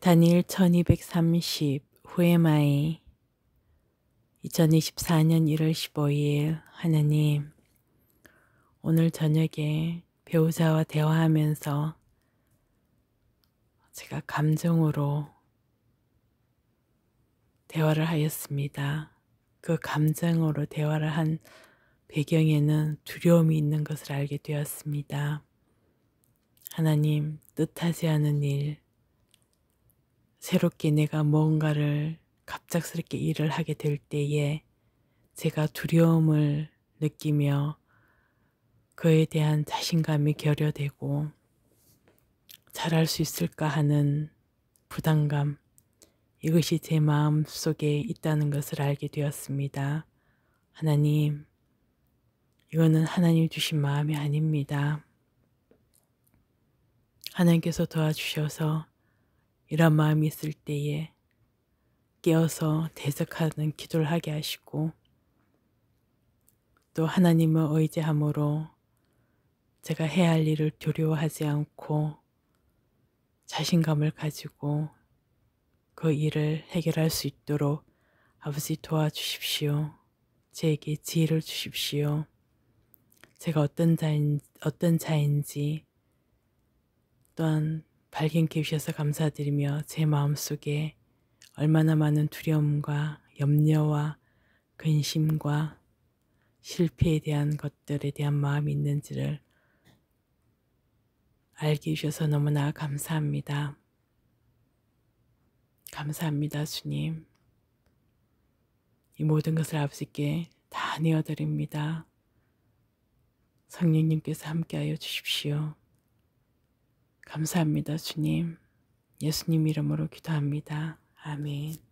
단일 1230 후에마이 2024년 1월 15일 하나님 오늘 저녁에 배우자와 대화하면서 제가 감정으로 대화를 하였습니다. 그 감정으로 대화를 한 배경에는 두려움이 있는 것을 알게 되었습니다. 하나님 뜻하지 않은 일 새롭게 내가 뭔가를 갑작스럽게 일을 하게 될 때에 제가 두려움을 느끼며 그에 대한 자신감이 결여되고 잘할 수 있을까 하는 부담감 이것이 제 마음 속에 있다는 것을 알게 되었습니다. 하나님, 이거는 하나님 주신 마음이 아닙니다. 하나님께서 도와주셔서 이런 마음이 있을 때에 깨어서 대적하는 기도를 하게 하시고 또 하나님을 의지함으로 제가 해야 할 일을 두려워하지 않고 자신감을 가지고 그 일을 해결할 수 있도록 아버지 도와주십시오. 제게 지혜를 주십시오. 제가 어떤 자인, 어떤 자인지 또한 발견케 해주셔서 감사드리며 제 마음속에 얼마나 많은 두려움과 염려와 근심과 실패에 대한 것들에 대한 마음이 있는지를 알게 해주셔서 너무나 감사합니다. 감사합니다, 주님. 이 모든 것을 아버지께 다 내어드립니다. 성령님께서 함께하여 주십시오. 감사합니다, 주님. 예수님 이름으로 기도합니다. 아멘.